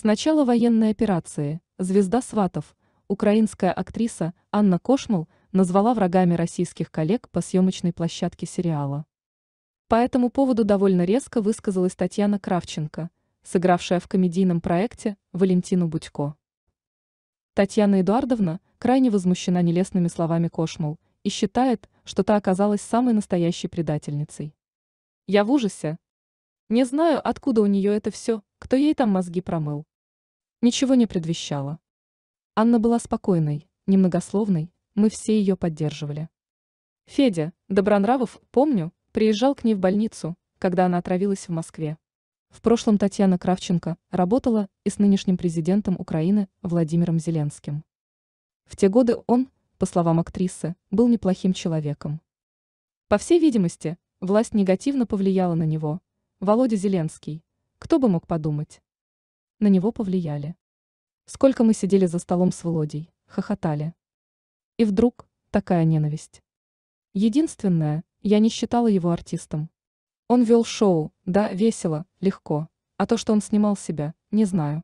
С начала военной операции звезда «Сватов» украинская актриса Анна Кошмал назвала врагами российских коллег по съемочной площадке сериала. По этому поводу довольно резко высказалась Татьяна Кравченко, сыгравшая в комедийном проекте Валентину Будько. Татьяна Эдуардовна крайне возмущена нелестными словами Кошмал и считает, что та оказалась самой настоящей предательницей. «Я в ужасе. Не знаю, откуда у нее это все, кто ей там мозги промыл ничего не предвещало. Анна была спокойной, немногословной, мы все ее поддерживали. Федя, Добронравов, помню, приезжал к ней в больницу, когда она отравилась в Москве. В прошлом Татьяна Кравченко работала и с нынешним президентом Украины Владимиром Зеленским. В те годы он, по словам актрисы, был неплохим человеком. По всей видимости, власть негативно повлияла на него. Володя Зеленский. Кто бы мог подумать? на него повлияли. Сколько мы сидели за столом с Володей, хохотали. И вдруг такая ненависть. Единственное, я не считала его артистом. Он вел шоу, да, весело, легко, а то, что он снимал себя, не знаю.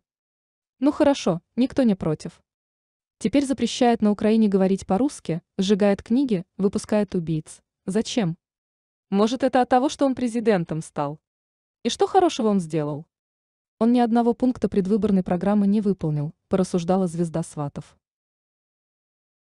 Ну хорошо, никто не против. Теперь запрещает на Украине говорить по-русски, сжигает книги, выпускает убийц. Зачем? Может, это от того, что он президентом стал? И что хорошего он сделал? Он ни одного пункта предвыборной программы не выполнил, порассуждала звезда Сватов.